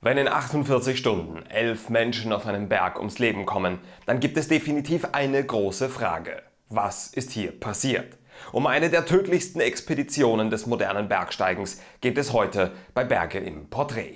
Wenn in 48 Stunden elf Menschen auf einem Berg ums Leben kommen, dann gibt es definitiv eine große Frage. Was ist hier passiert? Um eine der tödlichsten Expeditionen des modernen Bergsteigens geht es heute bei Berge im Porträt.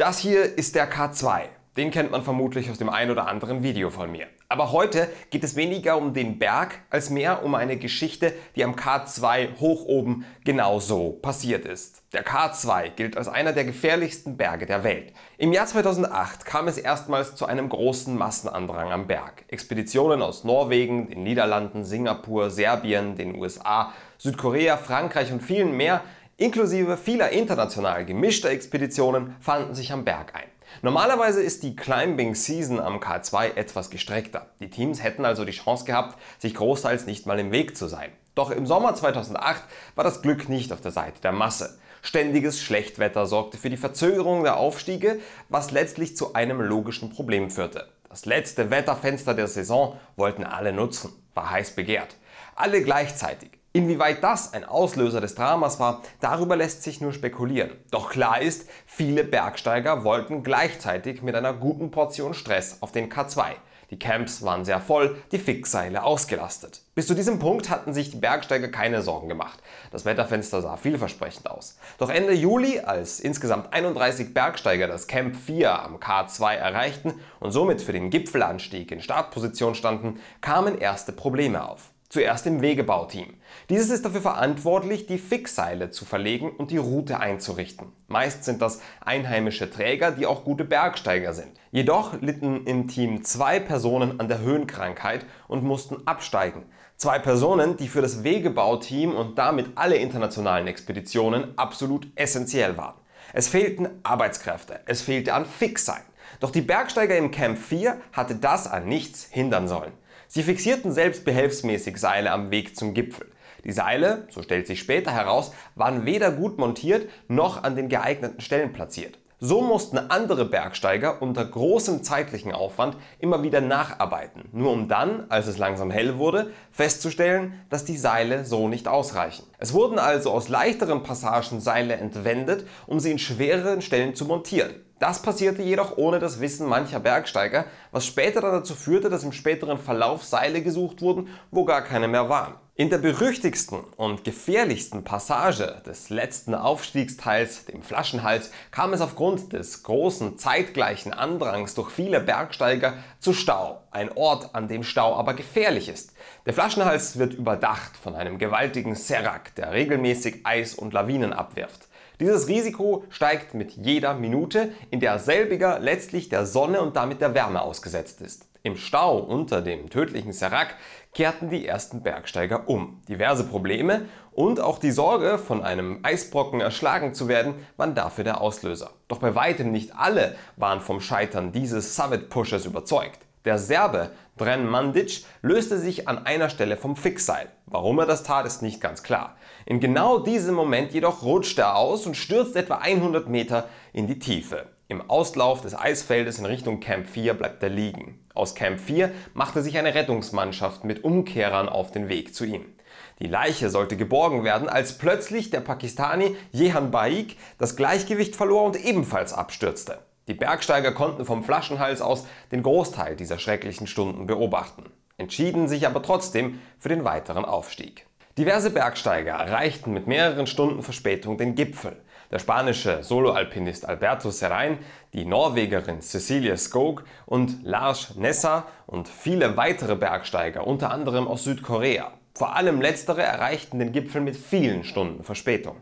Das hier ist der K2. Den kennt man vermutlich aus dem ein oder anderen Video von mir. Aber heute geht es weniger um den Berg als mehr um eine Geschichte, die am K2 hoch oben genauso passiert ist. Der K2 gilt als einer der gefährlichsten Berge der Welt. Im Jahr 2008 kam es erstmals zu einem großen Massenandrang am Berg. Expeditionen aus Norwegen, den Niederlanden, Singapur, Serbien, den USA, Südkorea, Frankreich und vielen mehr Inklusive vieler international gemischter Expeditionen fanden sich am Berg ein. Normalerweise ist die Climbing Season am K2 etwas gestreckter. Die Teams hätten also die Chance gehabt, sich großteils nicht mal im Weg zu sein. Doch im Sommer 2008 war das Glück nicht auf der Seite der Masse. Ständiges Schlechtwetter sorgte für die Verzögerung der Aufstiege, was letztlich zu einem logischen Problem führte. Das letzte Wetterfenster der Saison wollten alle nutzen, war heiß begehrt. Alle gleichzeitig. Inwieweit das ein Auslöser des Dramas war, darüber lässt sich nur spekulieren. Doch klar ist, viele Bergsteiger wollten gleichzeitig mit einer guten Portion Stress auf den K2. Die Camps waren sehr voll, die Fixseile ausgelastet. Bis zu diesem Punkt hatten sich die Bergsteiger keine Sorgen gemacht. Das Wetterfenster sah vielversprechend aus. Doch Ende Juli, als insgesamt 31 Bergsteiger das Camp 4 am K2 erreichten und somit für den Gipfelanstieg in Startposition standen, kamen erste Probleme auf zuerst im Wegebauteam. Dieses ist dafür verantwortlich, die Fixseile zu verlegen und die Route einzurichten. Meist sind das einheimische Träger, die auch gute Bergsteiger sind. Jedoch litten im Team zwei Personen an der Höhenkrankheit und mussten absteigen. Zwei Personen, die für das Wegebauteam und damit alle internationalen Expeditionen absolut essentiell waren. Es fehlten Arbeitskräfte, es fehlte an Fixseilen. Doch die Bergsteiger im Camp 4 hatte das an nichts hindern sollen. Sie fixierten selbst behelfsmäßig Seile am Weg zum Gipfel. Die Seile, so stellt sich später heraus, waren weder gut montiert noch an den geeigneten Stellen platziert. So mussten andere Bergsteiger unter großem zeitlichen Aufwand immer wieder nacharbeiten, nur um dann, als es langsam hell wurde, festzustellen, dass die Seile so nicht ausreichen. Es wurden also aus leichteren Passagen Seile entwendet, um sie in schwereren Stellen zu montieren. Das passierte jedoch ohne das Wissen mancher Bergsteiger, was später dann dazu führte, dass im späteren Verlauf Seile gesucht wurden, wo gar keine mehr waren. In der berüchtigsten und gefährlichsten Passage des letzten Aufstiegsteils, dem Flaschenhals, kam es aufgrund des großen zeitgleichen Andrangs durch viele Bergsteiger zu Stau, ein Ort, an dem Stau aber gefährlich ist. Der Flaschenhals wird überdacht von einem gewaltigen Serak, der regelmäßig Eis und Lawinen abwirft. Dieses Risiko steigt mit jeder Minute, in der selbiger letztlich der Sonne und damit der Wärme ausgesetzt ist. Im Stau unter dem tödlichen Serac kehrten die ersten Bergsteiger um. Diverse Probleme und auch die Sorge, von einem Eisbrocken erschlagen zu werden, waren dafür der Auslöser. Doch bei weitem nicht alle waren vom Scheitern dieses Summit-Pushes überzeugt. Der Serbe Bren Mandic löste sich an einer Stelle vom Fixseil. Warum er das tat, ist nicht ganz klar. In genau diesem Moment jedoch rutscht er aus und stürzt etwa 100 Meter in die Tiefe. Im Auslauf des Eisfeldes in Richtung Camp 4 bleibt er liegen. Aus Camp 4 machte sich eine Rettungsmannschaft mit Umkehrern auf den Weg zu ihm. Die Leiche sollte geborgen werden, als plötzlich der Pakistani Jehan Baik das Gleichgewicht verlor und ebenfalls abstürzte. Die Bergsteiger konnten vom Flaschenhals aus den Großteil dieser schrecklichen Stunden beobachten, entschieden sich aber trotzdem für den weiteren Aufstieg. Diverse Bergsteiger erreichten mit mehreren Stunden Verspätung den Gipfel. Der spanische Soloalpinist Alberto Serrain, die Norwegerin Cecilia Skog und Lars Nessa und viele weitere Bergsteiger, unter anderem aus Südkorea. Vor allem letztere erreichten den Gipfel mit vielen Stunden Verspätung.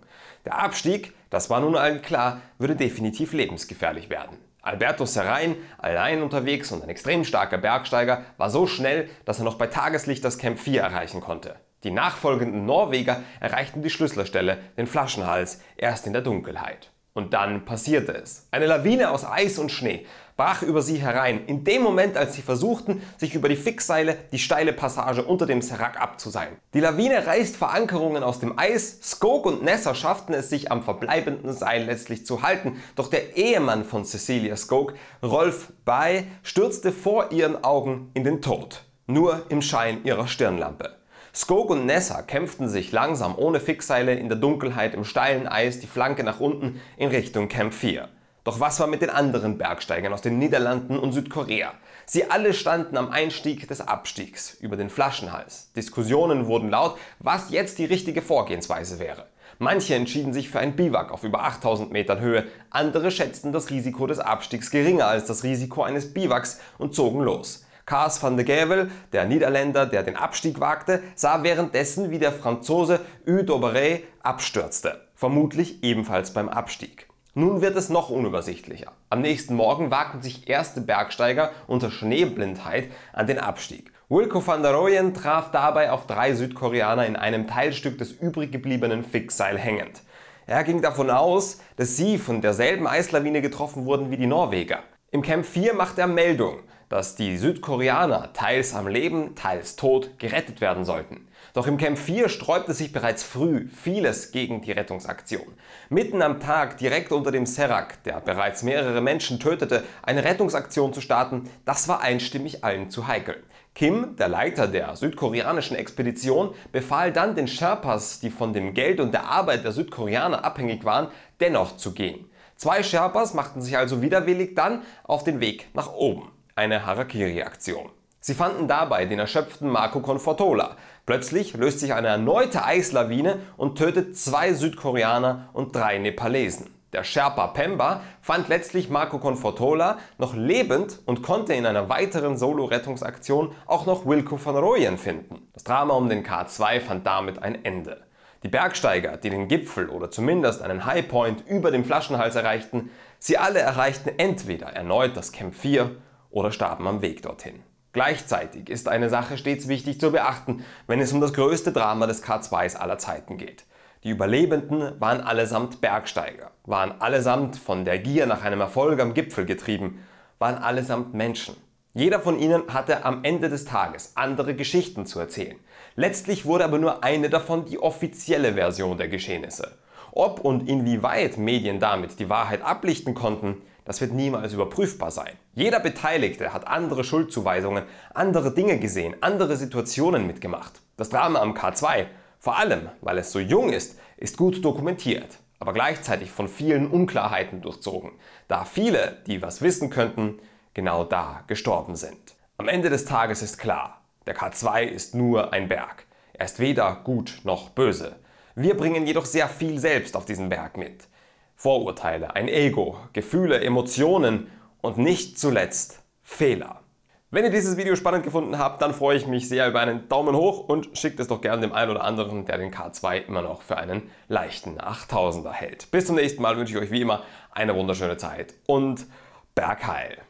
Der Abstieg, das war nun allen klar, würde definitiv lebensgefährlich werden. Alberto Serrain, allein unterwegs und ein extrem starker Bergsteiger, war so schnell, dass er noch bei Tageslicht das Camp 4 erreichen konnte. Die nachfolgenden Norweger erreichten die Schlüsselstelle, den Flaschenhals, erst in der Dunkelheit. Und dann passierte es. Eine Lawine aus Eis und Schnee brach über sie herein, in dem Moment, als sie versuchten, sich über die Fixseile die steile Passage unter dem Serac abzuseilen. Die Lawine reißt Verankerungen aus dem Eis, Skoke und Nessa schafften es, sich am verbleibenden Seil letztlich zu halten, doch der Ehemann von Cecilia Skoke, Rolf Bay, stürzte vor ihren Augen in den Tod, nur im Schein ihrer Stirnlampe. Skog und Nessa kämpften sich langsam ohne Fixseile in der Dunkelheit im steilen Eis die Flanke nach unten in Richtung Camp 4. Doch was war mit den anderen Bergsteigern aus den Niederlanden und Südkorea? Sie alle standen am Einstieg des Abstiegs über den Flaschenhals. Diskussionen wurden laut, was jetzt die richtige Vorgehensweise wäre. Manche entschieden sich für ein Biwak auf über 8000 Metern Höhe, andere schätzten das Risiko des Abstiegs geringer als das Risiko eines Biwaks und zogen los. Cars van de Gevel, der Niederländer, der den Abstieg wagte, sah währenddessen, wie der Franzose Hugues d'Auberay abstürzte, vermutlich ebenfalls beim Abstieg. Nun wird es noch unübersichtlicher. Am nächsten Morgen wagten sich erste Bergsteiger unter Schneeblindheit an den Abstieg. Wilco van der Rooyen traf dabei auf drei Südkoreaner in einem Teilstück des übrig gebliebenen Fixseil hängend. Er ging davon aus, dass sie von derselben Eislawine getroffen wurden wie die Norweger. Im Camp 4 macht er Meldung dass die Südkoreaner teils am Leben, teils tot gerettet werden sollten. Doch im Camp 4 sträubte sich bereits früh vieles gegen die Rettungsaktion. Mitten am Tag direkt unter dem Serak, der bereits mehrere Menschen tötete, eine Rettungsaktion zu starten, das war einstimmig allen zu heikel. Kim, der Leiter der südkoreanischen Expedition, befahl dann den Sherpas, die von dem Geld und der Arbeit der Südkoreaner abhängig waren, dennoch zu gehen. Zwei Sherpas machten sich also widerwillig dann auf den Weg nach oben eine Harakiri-Aktion. Sie fanden dabei den erschöpften Marco Confortola. Plötzlich löst sich eine erneute Eislawine und tötet zwei Südkoreaner und drei Nepalesen. Der Sherpa Pemba fand letztlich Marco Confortola noch lebend und konnte in einer weiteren Solo-Rettungsaktion auch noch Wilco van Rooyen finden. Das Drama um den K2 fand damit ein Ende. Die Bergsteiger, die den Gipfel oder zumindest einen Highpoint über dem Flaschenhals erreichten, sie alle erreichten entweder erneut das Camp 4 oder starben am Weg dorthin. Gleichzeitig ist eine Sache stets wichtig zu beachten, wenn es um das größte Drama des K2s aller Zeiten geht. Die Überlebenden waren allesamt Bergsteiger, waren allesamt von der Gier nach einem Erfolg am Gipfel getrieben, waren allesamt Menschen. Jeder von ihnen hatte am Ende des Tages andere Geschichten zu erzählen. Letztlich wurde aber nur eine davon die offizielle Version der Geschehnisse. Ob und inwieweit Medien damit die Wahrheit ablichten konnten, das wird niemals überprüfbar sein. Jeder Beteiligte hat andere Schuldzuweisungen, andere Dinge gesehen, andere Situationen mitgemacht. Das Drama am K2, vor allem weil es so jung ist, ist gut dokumentiert, aber gleichzeitig von vielen Unklarheiten durchzogen, da viele, die was wissen könnten, genau da gestorben sind. Am Ende des Tages ist klar, der K2 ist nur ein Berg. Er ist weder gut noch böse. Wir bringen jedoch sehr viel selbst auf diesen Berg mit. Vorurteile, ein Ego, Gefühle, Emotionen und nicht zuletzt Fehler. Wenn ihr dieses Video spannend gefunden habt, dann freue ich mich sehr über einen Daumen hoch und schickt es doch gerne dem einen oder anderen, der den K2 immer noch für einen leichten 8000er hält. Bis zum nächsten Mal wünsche ich euch wie immer eine wunderschöne Zeit und Bergheil.